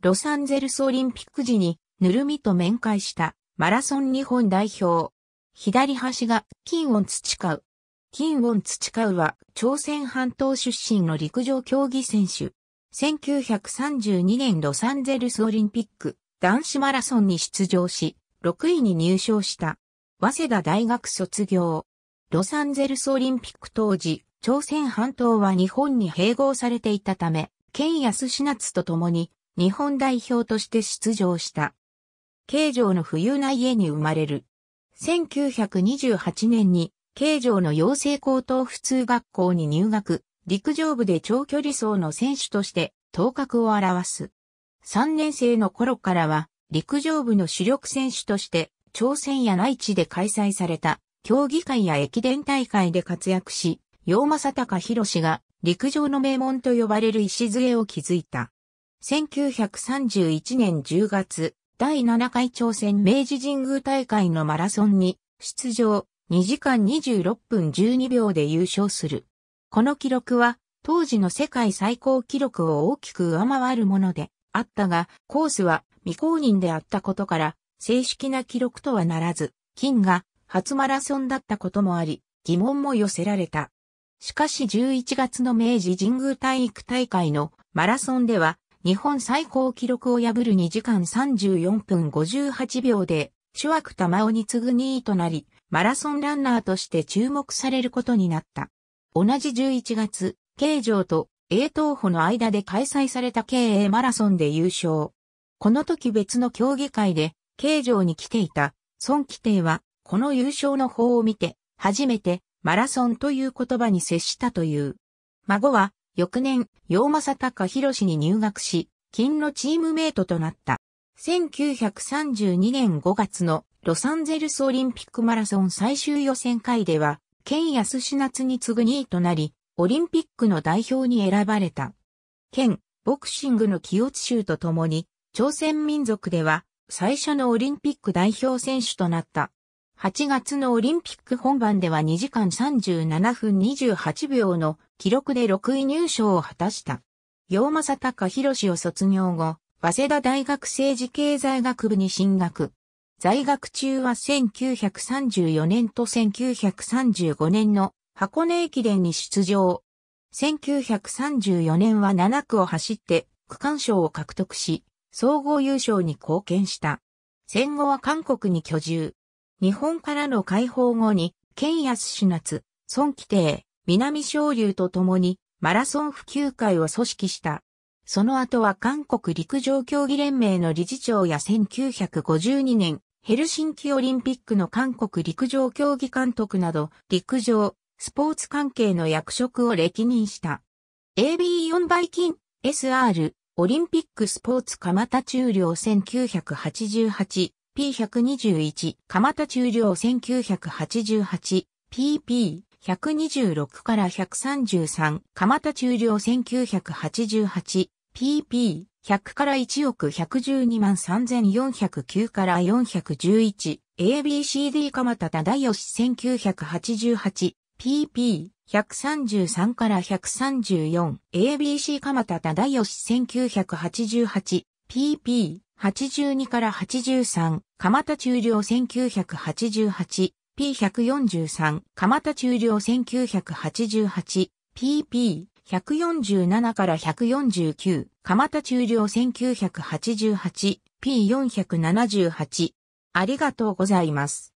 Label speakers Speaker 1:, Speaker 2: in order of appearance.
Speaker 1: ロサンゼルスオリンピック時に、ぬるみと面会したマラソン日本代表。左端が金を培う。金を培うは朝鮮半島出身の陸上競技選手。1932年ロサンゼルスオリンピック男子マラソンに出場し、6位に入賞した。早稲田大学卒業。ロサンゼルスオリンピック当時、朝鮮半島は日本に併合されていたため、県安市夏と共に日本代表として出場した。慶城の富裕な家に生まれる。1928年に慶城の養成高等普通学校に入学、陸上部で長距離走の選手として頭角を現す。3年生の頃からは陸上部の主力選手として朝鮮や内地で開催された競技会や駅伝大会で活躍し、洋正隆博が陸上の名門と呼ばれる礎を築いた。1931年10月、第7回挑戦明治神宮大会のマラソンに出場2時間26分12秒で優勝する。この記録は当時の世界最高記録を大きく上回るものであったが、コースは未公認であったことから、正式な記録とはならず、金が初マラソンだったこともあり、疑問も寄せられた。しかし11月の明治神宮体育大会のマラソンでは日本最高記録を破る2時間34分58秒で、主枠玉尾に次ぐ2位となり、マラソンランナーとして注目されることになった。同じ11月、慶城と英東保の間で開催された経営マラソンで優勝。この時別の競技会で、慶城に来ていた、孫規定は、この優勝の方を見て、初めて、マラソンという言葉に接したという。孫は、翌年、洋正隆弘に入学し、金のチームメイトとなった。1932年5月のロサンゼルスオリンピックマラソン最終予選会では、県安市夏に次ぐ2位となり、オリンピックの代表に選ばれた。県、ボクシングの清津州とともに、朝鮮民族では最初のオリンピック代表選手となった。8月のオリンピック本番では2時間37分28秒の記録で6位入賞を果たした。洋正隆博を卒業後、早稲田大学政治経済学部に進学。在学中は1934年と1935年の箱根駅伝に出場。1934年は7区を走って区間賞を獲得し、総合優勝に貢献した。戦後は韓国に居住。日本からの解放後に、県安市夏、孫規定、南昇流と共にマラソン普及会を組織した。その後は韓国陸上競技連盟の理事長や1952年、ヘルシンキオリンピックの韓国陸上競技監督など、陸上、スポーツ関係の役職を歴任した。AB4 倍金、SR、オリンピックスポーツ蒲田中量 1988P121 蒲田中量 1988PP 126から133、蒲田中量 1988PP100 から1億112万3409から411 ABCD 蒲田忠義 1988PP 133から134 ABC 蒲田忠義1988 PP82 から83蒲田中量1988 P143、蒲田中量1988、PP147 から149、蒲田中量1988、P478。ありがとうございます。